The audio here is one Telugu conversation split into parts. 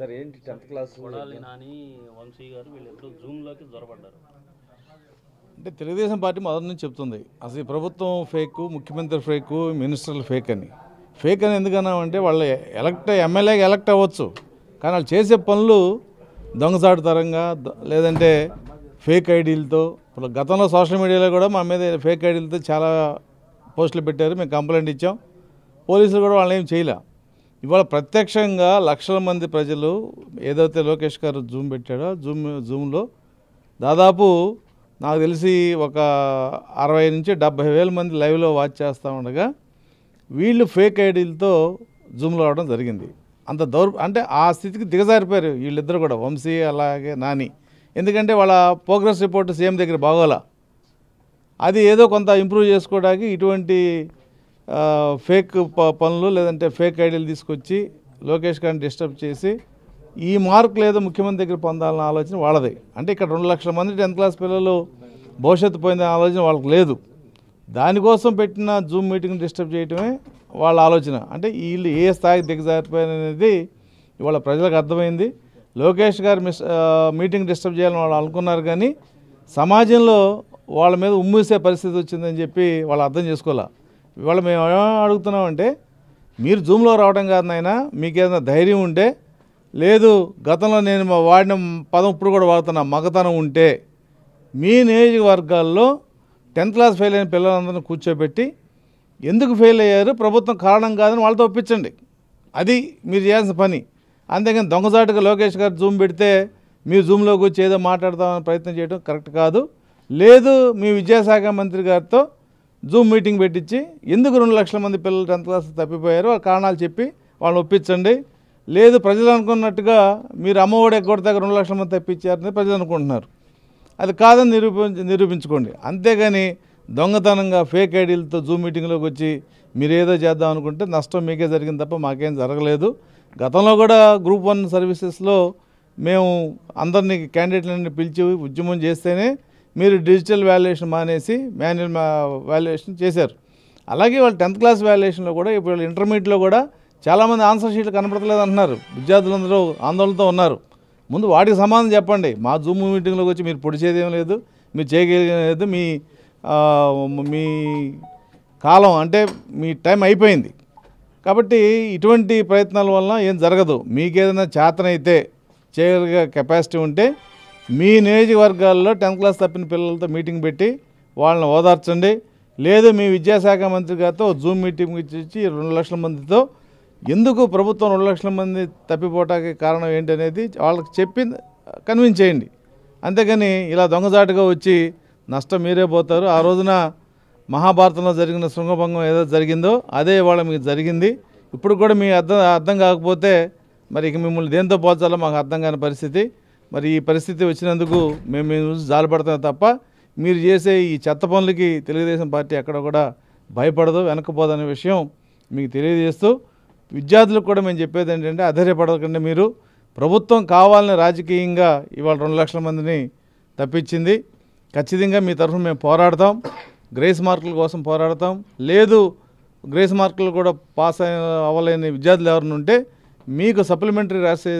సార్ ఏంటి టెన్త్ క్లాస్ నాని వంశీ గారు జూమ్లోకి జ్వరపడ్డారు అంటే తెలుగుదేశం పార్టీ మొదటి నుంచి చెప్తుంది అసలు ఈ ప్రభుత్వం ఫేక్ ముఖ్యమంత్రి ఫేక్ మినిస్టర్లు ఫేక్ అని ఫేక్ అని ఎందుకన్నామంటే వాళ్ళు ఎలక్ట్ ఎమ్మెల్యేగా ఎలక్ట్ అవ్వచ్చు కానీ వాళ్ళు చేసే పనులు దొంగసాటుతరంగా లేదంటే ఫేక్ ఐడీలతో ఇప్పుడు గతంలో సోషల్ మీడియాలో కూడా మా మీద ఫేక్ ఐడీలతో చాలా పోస్టులు పెట్టారు మేము కంప్లైంట్ ఇచ్చాం పోలీసులు కూడా వాళ్ళని ఏం చేయలే ఇవాళ ప్రత్యక్షంగా లక్షల మంది ప్రజలు ఏదైతే లోకేష్ గారు జూమ్ పెట్టాడో జూమ్ జూమ్లో దాదాపు నాకు తెలిసి ఒక అరవై నుంచి డెబ్బై వేల మంది లైవ్లో వాచ్ చేస్తూ ఉండగా వీళ్ళు ఫేక్ ఐడీలతో జూమ్లో రావడం జరిగింది అంత దౌర్ అంటే ఆ స్థితికి దిగజారిపోయారు వీళ్ళిద్దరు కూడా వంశీ అలాగే నాని ఎందుకంటే వాళ్ళ ప్రోగ్రెస్ రిపోర్ట్ సీఎం దగ్గర బాగోలా అది ఏదో కొంత ఇంప్రూవ్ చేసుకోవడానికి ఇటువంటి ఫేక్ పనులు లేదంటే ఫేక్ ఐడియాలు తీసుకొచ్చి లోకేష్ గారిని డిస్టర్బ్ చేసి ఈ మార్క్ లేదా ముఖ్యమంత్రి దగ్గర పొందాలన్న ఆలోచన వాళ్ళది అంటే ఇక్కడ రెండు లక్షల మంది టెన్త్ క్లాస్ పిల్లలు భవిష్యత్తు పోయిందనే ఆలోచన వాళ్ళకి లేదు దానికోసం పెట్టిన జూమ్ మీటింగ్ని డిస్టర్బ్ చేయటమే వాళ్ళ ఆలోచన అంటే వీళ్ళు ఏ స్థాయికి దిగజారిపోయినది ఇవాళ ప్రజలకు అర్థమైంది లోకేష్ గారు మిస్ మీటింగ్ డిస్టర్బ్ చేయాలని వాళ్ళు అనుకున్నారు కానీ సమాజంలో వాళ్ళ మీద ఉమ్మూసే పరిస్థితి వచ్చిందని చెప్పి వాళ్ళు అర్థం చేసుకోవాలి ఇవాళ మేము అడుగుతున్నామంటే మీరు జూమ్లో రావడం కాదు నాయన మీకేదైనా ధైర్యం ఉంటే లేదు గతంలో నేను వాడిన పదం ఇప్పుడు కూడా వాడుతున్నా మగతనం ఉంటే మీ నియోజకవర్గాల్లో టెన్త్ క్లాస్ ఫెయిల్ అయిన పిల్లలందరిని కూర్చోబెట్టి ఎందుకు ఫెయిల్ అయ్యారు ప్రభుత్వం కారణం కాదని వాళ్ళతో ఒప్పించండి అది మీరు చేయాల్సిన పని అంతేకాని దొంగజాటుగా లోకేష్ గారు జూమ్ పెడితే మీరు జూమ్లోకి వచ్చి ఏదో మాట్లాడదామని ప్రయత్నం చేయడం కరెక్ట్ కాదు లేదు మీ విద్యాశాఖ మంత్రి గారితో జూమ్ మీటింగ్ పెట్టించి ఎందుకు రెండు లక్షల మంది పిల్లలు టెన్త్ క్లాస్ తప్పిపోయారు ఆ కారణాలు చెప్పి వాళ్ళని ఒప్పించండి లేదు ప్రజలు అనుకున్నట్టుగా మీరు అమ్మఒడి ఎగ్గొడతాక రెండు లక్షల మంది తప్పించారని ప్రజలు అనుకుంటున్నారు అది కాదని నిరూపించ నిరూపించుకోండి అంతేగాని దొంగతనంగా ఫేక్ ఐడీలతో జూమ్ మీటింగ్లోకి వచ్చి మీరు ఏదో చేద్దాం అనుకుంటే నష్టం మీకే జరిగింది తప్ప మాకేం జరగలేదు గతంలో కూడా గ్రూప్ వన్ సర్వీసెస్లో మేము అందరినీ క్యాండిడేట్లన్నీ పిలిచి ఉద్యమం చేస్తేనే మీరు డిజిటల్ వాల్యుయేషన్ మానేసి మాన్యువల్ వాల్యుయేషన్ చేశారు అలాగే వాళ్ళు టెన్త్ క్లాస్ వాల్యుయేషన్లో కూడా ఇప్పుడు ఇంటర్మీడియట్లో కూడా చాలామంది ఆన్సర్ షీట్లు కనపడతలేదు అంటున్నారు విద్యార్థులందరూ ఆందోళనతో ఉన్నారు ముందు వాటికి సమాధానం చెప్పండి మా జూమ్ మీటింగ్లోకి వచ్చి మీరు పొడిచేది ఏం లేదు మీరు లేదు మీ మీ కాలం అంటే మీ టైం అయిపోయింది కాబట్టి ఇటువంటి ప్రయత్నాల వల్ల ఏం జరగదు మీకేదైనా చేతనైతే చేయగలిగే కెపాసిటీ ఉంటే మీ నియోజకవర్గాల్లో టెన్త్ క్లాస్ తప్పిన పిల్లలతో మీటింగ్ పెట్టి వాళ్ళని ఓదార్చండి లేదు మీ విద్యాశాఖ మంత్రి గారితో జూమ్ మీటింగ్ ఇచ్చి రెండు లక్షల మందితో ఎందుకు ప్రభుత్వం రెండు లక్షల మంది తప్పిపోవటానికి కారణం ఏంటనేది వాళ్ళకి చెప్పి కన్విన్స్ చేయండి అంతేకాని ఇలా దొంగజాటుగా వచ్చి నష్టం మీరే పోతారు ఆ రోజున మహాభారతంలో జరిగిన శృంగభంగం ఏదో జరిగిందో అదే ఇవాళ మీకు జరిగింది ఇప్పుడు కూడా మీ అర్థం అర్థం కాకపోతే మరి ఇక మిమ్మల్ని దేంతో పోల్చాలో మాకు అర్థం కాని పరిస్థితి మరి ఈ పరిస్థితి వచ్చినందుకు మేము మేము జాలిపడతాం తప్ప మీరు చేసే ఈ చెత్త పనులకి తెలుగుదేశం పార్టీ ఎక్కడ కూడా భయపడదు వెనకపోదనే విషయం మీకు తెలియజేస్తూ విద్యార్థులకు కూడా మేము చెప్పేది ఏంటంటే అధైర్యపడకుండా మీరు ప్రభుత్వం కావాలని రాజకీయంగా ఇవాళ రెండు లక్షల మందిని తప్పించింది ఖచ్చితంగా మీ తరఫున మేము పోరాడతాం గ్రేస్ మార్కుల కోసం పోరాడతాం లేదు గ్రేస్ మార్కులు కూడా పాస్ అవ్వలేని విద్యార్థులు ఎవరిని ఉంటే మీకు సప్లిమెంటరీ రాసే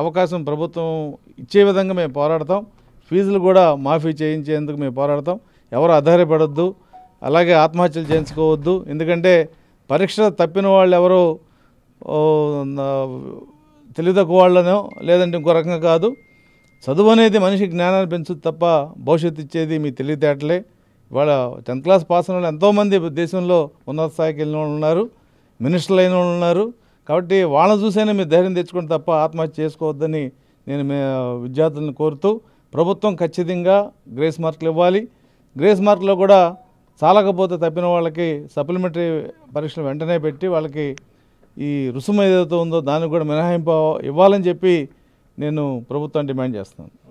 అవకాశం ప్రభుత్వం ఇచ్చే విధంగా మేము పోరాడతాం ఫీజులు కూడా మాఫీ చేయించేందుకు మేము పోరాడతాం ఎవరు ఆధారపడొద్దు అలాగే ఆత్మహత్యలు చేయించుకోవద్దు ఎందుకంటే పరీక్ష తప్పిన వాళ్ళు ఎవరు తెలివితక్కువ వాళ్ళనో లేదంటే ఇంకో రకంగా కాదు చదువు అనేది మనిషి జ్ఞానాన్ని పెంచుతుంది తప్ప భవిష్యత్తు ఇచ్చేది మీ తెలివితేటలే ఇవాళ టెన్త్ క్లాస్ పాస్ అయిన వాళ్ళు ఎంతోమంది దేశంలో ఉన్నత స్థాయికి వెళ్ళిన వాళ్ళు ఉన్నారు మినిస్టర్లు అయిన వాళ్ళు ఉన్నారు కాబట్టి వాళ్ళని చూసైనా మీరు ధైర్యం తెచ్చుకుంటే తప్ప ఆత్మహత్య చేసుకోవద్దని నేను విద్యార్థులను కోరుతూ ప్రభుత్వం ఖచ్చితంగా గ్రేస్ మార్కులు ఇవ్వాలి గ్రేస్ మార్కులో కూడా చాలకపోతే తప్పిన వాళ్ళకి సప్లిమెంటరీ పరీక్షలు వెంటనే పెట్టి వాళ్ళకి ఈ రుసుము ఏదైతే ఉందో దానికి కూడా మినహాయింపు ఇవ్వాలని చెప్పి నేను ప్రభుత్వం డిమాండ్ చేస్తాను